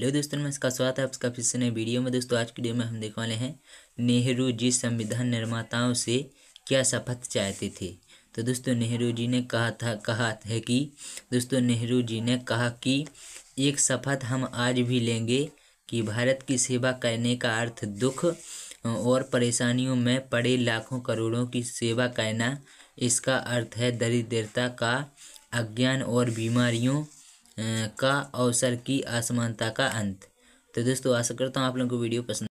hello दोस्तों नमस्कार स्वागत है आपका फिर से नए वीडियो में दोस्तों आज की वीडियो में हम देखने वाले हैं नेहरू जी संविधान निर्माताओं से क्या शपथ चाहते थे तो दोस्तों नेहरू जी ने कहा था कहा है कि दोस्तों नेहरू जी ने कहा कि एक शपथ हम आज भी लेंगे कि भारत की सेवा करने का अर्थ दुख और परेशानियों में पड़े लाखों करोड़ों की सेवा करना इसका अर्थ है दरिद्रता का अज्ञान और बीमारियों का अवसर की असमानता का अंत तो दोस्तों आशा करता हूँ आप लोगों को वीडियो पसंद